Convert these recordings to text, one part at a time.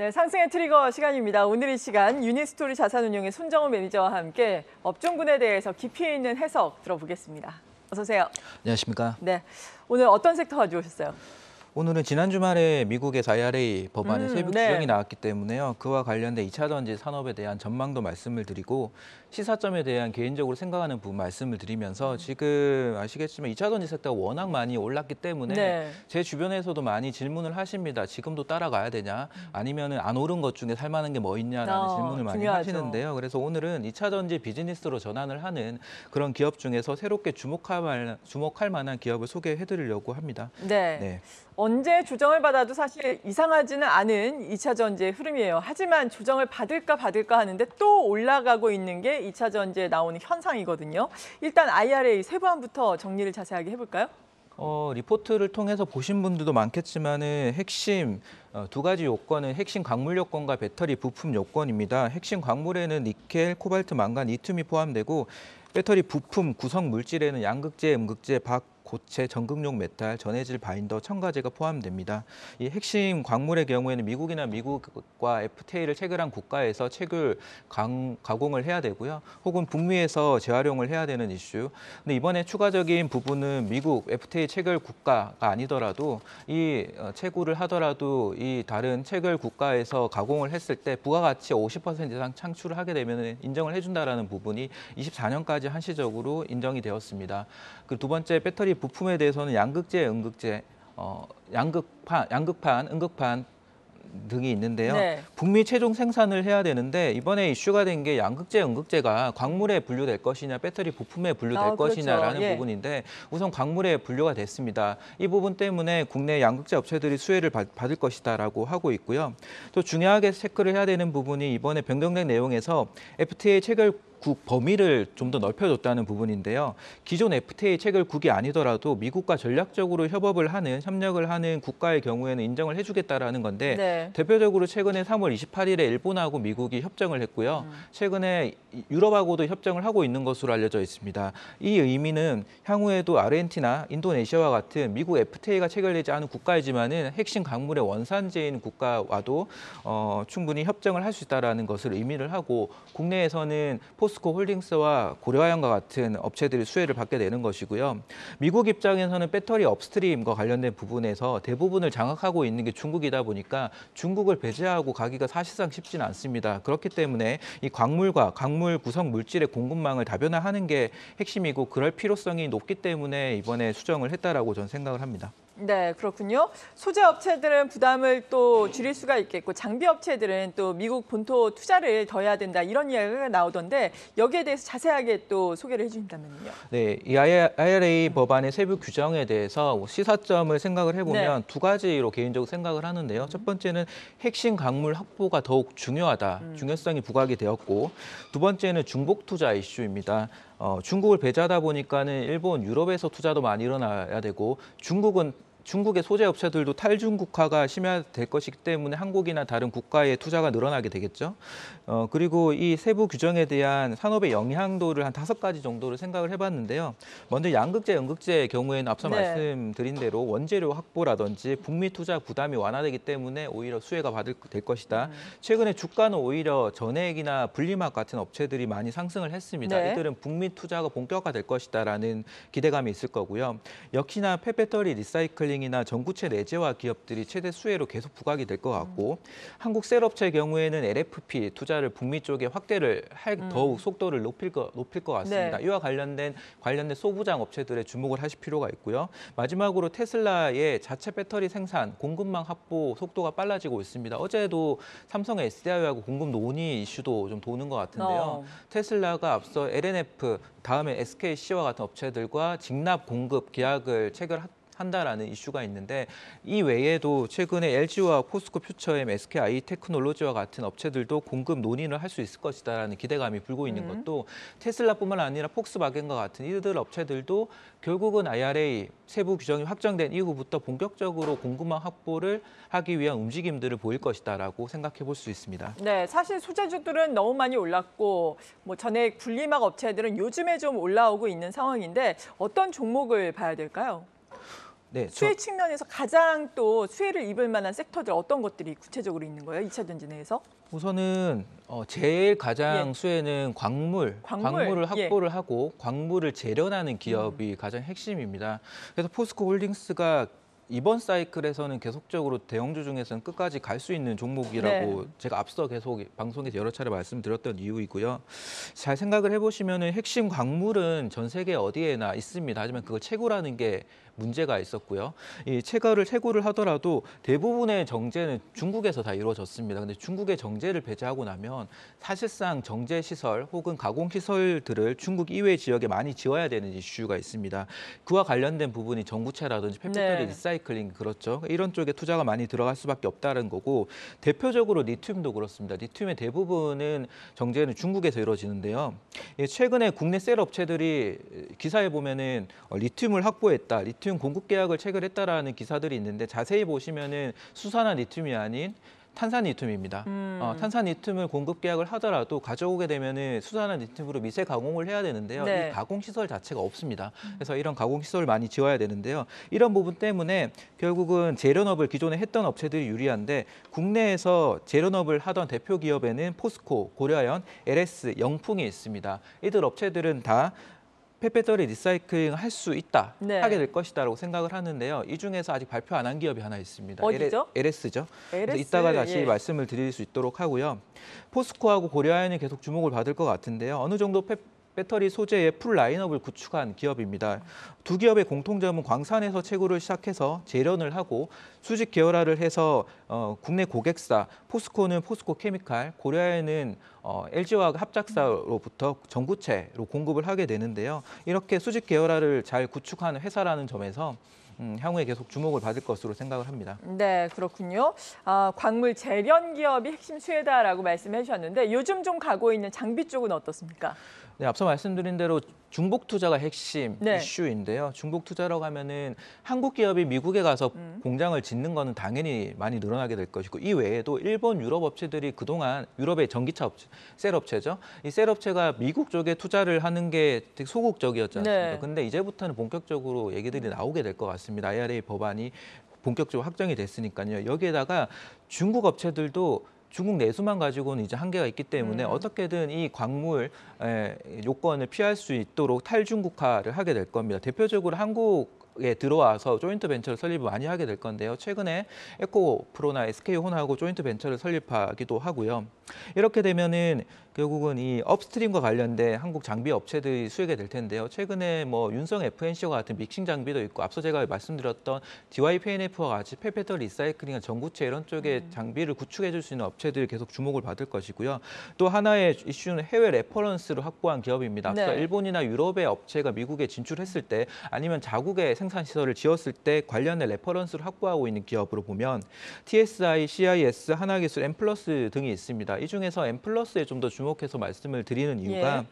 네, 상승의 트리거 시간입니다. 오늘 이 시간 유니스토리 자산운용의 손정호 매니저와 함께 업종군에 대해서 깊이 있는 해석 들어보겠습니다. 어서 오세요. 안녕하십니까. 네, 오늘 어떤 섹터 가지고 오셨어요? 오늘은 지난 주말에 미국에서 IRA 법안의 음, 세부 네. 규정이 나왔기 때문에요. 그와 관련된 2차 전지 산업에 대한 전망도 말씀을 드리고 시사점에 대한 개인적으로 생각하는 부분 말씀을 드리면서 음. 지금 아시겠지만 2차 전지 섹터가 워낙 많이 올랐기 때문에 네. 제 주변에서도 많이 질문을 하십니다. 지금도 따라가야 되냐? 음. 아니면 안 오른 것 중에 살만한 게 뭐 있냐라는 어, 질문을 많이 중요하죠. 하시는데요. 그래서 오늘은 2차 전지 비즈니스로 전환을 하는 그런 기업 중에서 새롭게 주목할, 주목할 만한 기업을 소개해 드리려고 합니다. 네. 네. 언제 조정을 받아도 사실 이상하지는 않은 2차 전지의 흐름이에요. 하지만 조정을 받을까 받을까 하는데 또 올라가고 있는 게 2차 전지에 나오는 현상이거든요. 일단 IRA 세부안부터 정리를 자세하게 해볼까요? 어, 리포트를 통해서 보신 분들도 많겠지만은 핵심 어, 두 가지 요건은 핵심 광물 요건과 배터리 부품 요건입니다. 핵심 광물에는 니켈, 코발트, 망간, 이트이 포함되고 배터리 부품 구성 물질에는 양극재, 음극재, 박, 고체, 전극용 메탈, 전해질 바인더, 첨가제가 포함됩니다. 이 핵심 광물의 경우에는 미국이나 미국과 FTA를 체결한 국가에서 체결 강, 가공을 해야 되고요. 혹은 북미에서 재활용을 해야 되는 이슈. 근데 이번에 추가적인 부분은 미국 FTA 체결 국가가 아니더라도 이 어, 채굴을 하더라도 이 다른 체결 국가에서 가공을 했을 때 부가가치 50% 이상 창출을 하게 되면 인정을 해준다라는 부분이 24년까지 한시적으로 인정이 되었습니다. 그리고 두 번째 배터리 부품에 대해서는 양극재, 음극재, 어, 양극파 양극판, 음극판 등이 있는데요. 네. 북미 최종 생산을 해야 되는데 이번에 이슈가 된 게 양극재, 음극재가 광물에 분류될 것이냐, 배터리 부품에 분류될 아, 그렇죠. 것이냐라는 예. 부분인데 우선 광물에 분류가 됐습니다. 이 부분 때문에 국내 양극재 업체들이 수혜를 받, 받을 것이다라고 하고 있고요. 또 중요하게 체크를 해야 되는 부분이 이번에 변경된 내용에서 FTA 체결 국 범위를 좀 더 넓혀줬다는 부분인데요. 기존 FTA 체결 국이 아니더라도 미국과 전략적으로 협업을 하는 협력을 하는 국가의 경우에는 인정을 해주겠다라는 건데 네. 대표적으로 최근에 3월 28일에 일본하고 미국이 협정을 했고요. 음. 최근에 유럽하고도 협정을 하고 있는 것으로 알려져 있습니다. 이 의미는 향후에도 아르헨티나, 인도네시아와 같은 미국 FTA가 체결되지 않은 국가이지만은 핵심 강물의 원산지인 국가와도 어, 충분히 협정을 할 수있다는 것을 의미를 하고 국내에서는 포 포스코 홀딩스와 고려하연과 같은 업체들이 수혜를 받게 되는 것이고요. 미국 입장에서는 배터리 업스트림과 관련된 부분에서 대부분을 장악하고 있는 게 중국이다 보니까 중국을 배제하고 가기가 사실상 쉽지 않습니다. 그렇기 때문에 이 광물과 광물 구성 물질의 공급망을 다변화하는 게 핵심이고 그럴 필요성이 높기 때문에 이번에 수정을 했다라고 저는 생각을 합니다. 네, 그렇군요. 소재 업체들은 부담을 또 줄일 수가 있겠고 장비 업체들은 또 미국 본토 투자를 더 해야 된다 이런 이야기가 나오던데 여기에 대해서 자세하게 또 소개를 해주신다면요. 네, 이 IRA 법안의 세부 규정에 대해서 뭐 시사점을 생각을 해보면 네. 두 가지로 개인적으로 생각을 하는데요. 첫 번째는 핵심 강물 확보가 더욱 중요하다, 음. 중요성이 부각이 되었고 두 번째는 중복 투자 이슈입니다. 어, 중국을 배제하다 보니까는 일본, 유럽에서 투자도 많이 일어나야 되고 중국은 중국의 소재 업체들도 탈중국화가 심화될 것이기 때문에 한국이나 다른 국가의 투자가 늘어나게 되겠죠. 어, 그리고 이 세부 규정에 대한 산업의 영향도를 한 다섯 가지 정도를 생각을 해봤는데요. 먼저 양극재, 연극재의 경우에는 앞서 네. 말씀드린 대로 원재료 확보라든지 북미 투자 부담이 완화되기 때문에 오히려 수혜가 받을 될 것이다. 음. 최근에 주가는 오히려 전액이나 분리막 같은 업체들이 많이 상승을 했습니다. 네. 이들은 북미 투자가 본격화될 것이다라는 기대감이 있을 거고요. 역시나 폐배터리 리사이클 리모델링이나 전구체 내재화 기업들이 최대 수혜로 계속 부각이 될 것 같고 음. 한국 셀업체의 경우에는 LFP 투자를 북미 쪽에 확대를 할 음. 더욱 속도를 높일 것 높일 것 같습니다. 네. 이와 관련된 관련된 소부장 업체들의 주목을 하실 필요가 있고요. 마지막으로 테슬라의 자체 배터리 생산 공급망 확보 속도가 빨라지고 있습니다. 어제도 삼성 SDI하고 공급 논의 이슈도 좀 도는 것 같은데요. 어. 테슬라가 앞서 LNF 다음에 SKC와 같은 업체들과 직납 공급 계약을 체결 했 한다라는 이슈가 있는데 이 외에도 최근에 LG와 코스코 퓨처엠, SK 아이 테크놀로지와 같은 업체들도 공급 논의를 할 수 있을 것이다라는 기대감이 불고 있는 음. 것도 테슬라뿐만 아니라 폭스바겐과 같은 이들 업체들도 결국은 IRA 세부 규정이 확정된 이후부터 본격적으로 공급망 확보를 하기 위한 움직임들을 보일 것이다라고 생각해 볼 수 있습니다. 네, 사실 소재주들은 너무 많이 올랐고 뭐전액 분리막 업체들은 요즘에 좀 올라오고 있는 상황인데 어떤 종목을 봐야 될까요? 네, 수혜 저... 측면에서 가장 또 수혜를 입을 만한 섹터들 어떤 것들이 구체적으로 있는 거예요? 이차 전지 내에서? 우선은 어, 제일 가장 예. 수혜는 광물, 광물. 을 예. 확보를 예. 하고 광물을 재련하는 기업이 음. 가장 핵심입니다. 그래서 포스코 홀딩스가 이번 사이클에서는 계속적으로 대형주 중에서는 끝까지 갈 수 있는 종목이라고 네. 제가 앞서 계속 방송에서 여러 차례 말씀드렸던 이유이고요. 잘 생각을 해보시면 핵심 광물은 전 세계 어디에나 있습니다. 하지만 그걸 채굴하는 게 문제가 있었고요. 이 체가를 채굴를 하더라도 대부분의 정제는 중국에서 다 이루어졌습니다. 근데 중국의 정제를 배제하고 나면 사실상 정제 시설 혹은 가공 시설들을 중국 이외 지역에 많이 지어야 되는 이슈가 있습니다. 그와 관련된 부분이 전구체라든지 펫배터리 네. 리사이클링 그렇죠. 이런 쪽에 투자가 많이 들어갈 수밖에 없다는 거고 대표적으로 리튬도 그렇습니다. 리튬의 대부분은 정제는 중국에서 이루어지는데요. 최근에 국내 셀 업체들이 기사에 보면은 어, 리튬을 확보했다. 리튬 리튬 공급 계약을 체결했다라는 기사들이 있는데 자세히 보시면은 수산화 리튬이 아닌 탄산리튬입니다. 어, 음. 어, 탄산리튬을 공급 계약을 하더라도 가져오게 되면은 수산화 리튬으로 미세 가공을 해야 되는데요. 네. 이 가공 시설 자체가 없습니다. 음. 그래서 이런 가공 시설을 많이 지어야 되는데요. 이런 부분 때문에 결국은 재련업을 기존에 했던 업체들이 유리한데 국내에서 재련업을 하던 대표 기업에는 포스코, 고려아연, LS, 영풍이 있습니다. 이들 업체들은 다 폐배터리 리사이클 할수 있다, 네. 하게 될 것이다라고 생각을 하는데요. 이 중에서 아직 발표 안 한 기업이 하나 있습니다. 어디죠? LS죠. LS, 이따가 다시 예. 말씀을 드릴 수 있도록 하고요. 포스코하고 고려아연이 계속 주목을 받을 것 같은데요. 어느 정도 폐, 배터리 소재의 풀 라인업을 구축한 기업입니다. 두 기업의 공통점은 광산에서 채굴을 시작해서 재련을 하고 수직 계열화를 해서 어, 국내 고객사, 포스코는 포스코 케미칼, 고려아에는 어, l g 화 합작사로부터 전구체로 공급을 하게 되는데요. 이렇게 수직 계열화를 잘 구축한 회사라는 점에서 음, 향후에 계속 주목을 받을 것으로 생각을 합니다. 네, 그렇군요. 아, 광물 재련 기업이 핵심 수혜다라고 말씀해 주셨는데 요즘 좀 가고 있는 장비 쪽은 어떻습니까? 네, 앞서 말씀드린 대로 중복 투자가 핵심 네. 이슈인데요. 중복 투자라고 하면은 한국 기업이 미국에 가서 음. 공장을 짓는 거는 당연히 많이 늘어나게 될 것이고 이 외에도 일본 유럽 업체들이 그동안 유럽의 전기차 업체, 셀 업체죠. 이 셀 업체가 미국 쪽에 투자를 하는 게 되게 소극적이었지 않습니까? 네. 근데 이제부터는 본격적으로 얘기들이 음. 나오게 될 것 같습니다. IRA 법안이 본격적으로 확정이 됐으니까요. 여기에다가 중국 업체들도 중국 내수만 가지고는 이제 한계가 있기 때문에 음. 어떻게든 이 광물 요건을 피할 수 있도록 탈중국화를 하게 될 겁니다. 대표적으로 한국 에 예, 들어와서 조인트 벤처를 설립을 많이 하게 될 건데요. 최근에 에코 프로나 SK 혼하고 조인트 벤처를 설립하기도 하고요. 이렇게 되면은 결국은 이 업스트림과 관련된 한국 장비 업체들이 수혜가 될 텐데요. 최근에 뭐 윤성 FNC와 같은 믹싱 장비도 있고 앞서 제가 말씀드렸던 DYPNF와 같이 페페터 리사이클링이나 전구체 이런 쪽에 음. 장비를 구축해 줄 수 있는 업체들이 계속 주목을 받을 것이고요. 또 하나의 이슈는 해외 레퍼런스를 확보한 기업입니다. 그러니까 네. 일본이나 유럽의 업체가 미국에 진출했을 때 아니면 자국의 생 생산 시설을 지었을 때 관련의 레퍼런스를 확보하고 있는 기업으로 보면 TSI, CIS, 하나기술, 엠플러스 등이 있습니다. 이 중에서 엠플러스에 좀 더 주목해서 말씀을 드리는 이유가 예.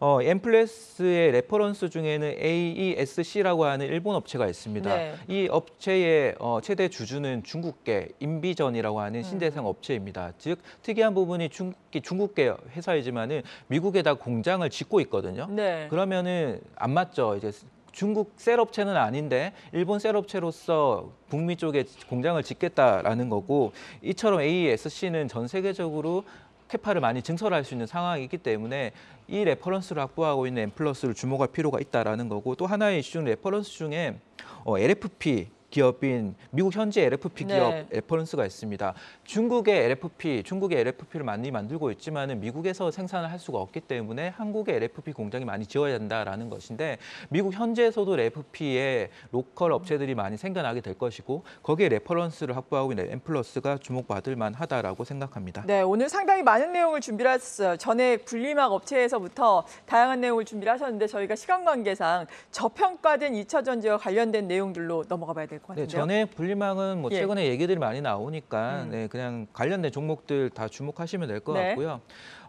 어, 엠플러스의 레퍼런스 중에는 AESC라고 하는 일본 업체가 있습니다. 네. 이 업체의 어, 최대 주주는 중국계 인비전이라고 하는 음. 신대상 업체입니다. 즉 특이한 부분이 중국계, 중국계 회사이지만은 미국에다 공장을 짓고 있거든요. 네. 그러면은 안 맞죠. 이제 중국 셀업체는 아닌데 일본 셀업체로서 북미 쪽에 공장을 짓겠다라는 거고 이처럼 a e s c 는전 세계적으로 캐파를 많이 증설할 수 있는 상황이기 때문에 이 레퍼런스를 확보하고 있는 M 플러스를 주목할 필요가 있다라는 거고 또 하나의 이슈는 레퍼런스 중에 어, LFP 기업인 미국 현지 LFP 네. 기업 네. 레퍼런스가 있습니다. 중국의 LFP, 중국의 LFP를 많이 만들고 있지만 미국에서 생산을 할 수가 없기 때문에 한국의 LFP 공장이 많이 지어야 된다라는 것인데 미국 현지에서도 l f p 에 로컬 업체들이 많이 생겨나게 될 것이고 거기에 레퍼런스를 확보하고 있는 엠플러스가 주목받을 만하다라고 생각합니다. 네, 오늘 상당히 많은 내용을 준비를 했어요 전에 분리막 업체에서부터 다양한 내용을 준비를 하셨는데 저희가 시간 관계상 저평가된 2차 전지와 관련된 내용들로 넘어가 봐야 될 것 같아요. 것 네, 같은데요. 네, 전에 분리망은 뭐 예. 최근에 얘기들이 많이 나오니까 음. 네, 그냥 관련된 종목들 다 주목하시면 될것 네. 같고요.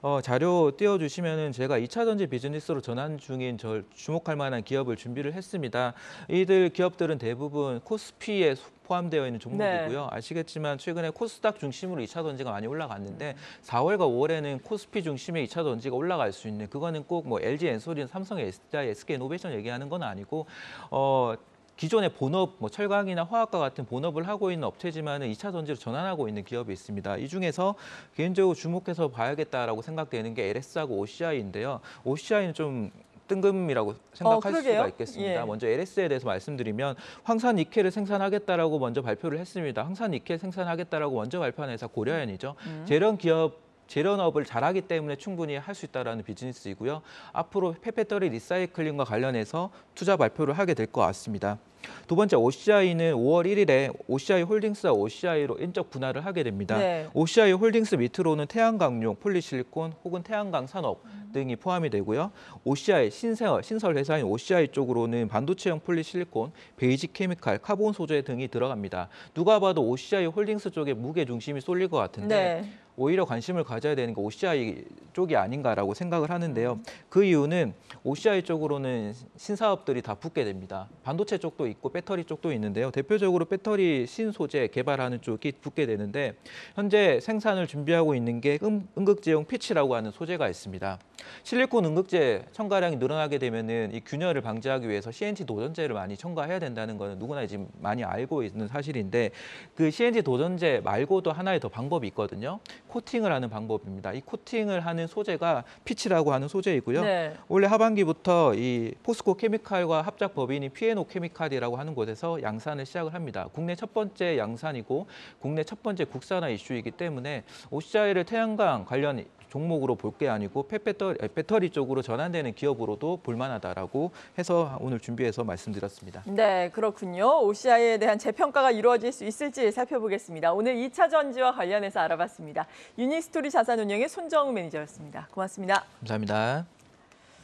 어, 자료 띄워주시면 은 제가 2차 전지 비즈니스로 전환 중인 저 주목할 만한 기업을 준비를 했습니다. 이들 기업들은 대부분 코스피에 포함되어 있는 종목이고요. 네. 아시겠지만 최근에 코스닥 중심으로 2차 전지가 많이 올라갔는데 4월과 음. 5월에는 코스피 중심의 2차 전지가 올라갈 수 있는 그거는 꼭 뭐 LG 엔솔이나 삼성 SDI, SK 이노베이션 얘기하는 건 아니고 어 기존의 본업, 뭐 철강이나 화학과 같은 본업을 하고 있는 업체지만 은이차 전지로 전환하고 있는 기업이 있습니다. 이 중에서 개인적으로 주목해서 봐야겠다라고 생각되는 게 LS하고 OCI인데요. OCI는 좀 뜬금이라고 생각할 어, 수가 있겠습니다. 예. 먼저 LS에 대해서 말씀드리면 황산 니켈을 생산하겠다라고 먼저 발표를 했습니다. 황산 니켈 생산하겠다라고 먼저 발표한 회사 고려연이죠. 음. 재련 기업 재련업을 잘하기 때문에 충분히 할 수 있다는 비즈니스이고요. 앞으로 폐배터리 리사이클링과 관련해서 투자 발표를 하게 될 것 같습니다. 두 번째 OCI는 5월 1일에 OCI 홀딩스와 OCI로 인적 분할을 하게 됩니다. 네. OCI 홀딩스 밑으로는 태양광용, 폴리실리콘 혹은 태양광 산업 음. 등이 포함이 되고요. OCI 신생활 신설 회사인 OCI 쪽으로는 반도체형 폴리실리콘, 베이직 케미칼, 카본 소재 등이 들어갑니다. 누가 봐도 OCI 홀딩스 쪽에 무게 중심이 쏠릴 것 같은데 네. 오히려 관심을 가져야 되는 게 OCI 쪽이 아닌가라고 생각을 하는데요. 음. 그 이유는 OCI 쪽으로는 신사업들이 다 붙게 됩니다. 반도체 쪽도 있고 배터리 쪽도 있는데요. 대표적으로 배터리 신소재 개발하는 쪽이 붙게 되는데 현재 생산을 준비하고 있는 게 음, 응극제용 피치라고 하는 소재가 있습니다. 실리콘 응극제 첨가량이 늘어나게 되면은 이 균열을 방지하기 위해서 CNT 도전제를 많이 첨가해야 된다는 것은 누구나 지금 많이 알고 있는 사실인데 그 CNT 도전제 말고도 하나의 더 방법이 있거든요. 코팅을 하는 방법입니다. 이 코팅을 하는 소재가 피치라고 하는 소재이고요. 네. 원래 하반기부터 이 포스코 케미칼과 합작 법인이 피에노 케미칼이라고 대학교라고 하는 곳에서 양산을 시작을 합니다. 국내 첫 번째 양산이고 국내 첫 번째 국산화 이슈이기 때문에 OCI를 태양광 관련 종목으로 볼 게 아니고 배터리 배터리 쪽으로 전환되는 기업으로도 볼만하다라고 해서 오늘 준비해서 말씀드렸습니다. 네, 그렇군요. OCI에 대한 재평가가 이루어질 수 있을지 살펴보겠습니다. 오늘 2차 전지와 관련해서 알아봤습니다. 유니스토리 자산운영의 손정우 매니저였습니다. 고맙습니다. 감사합니다.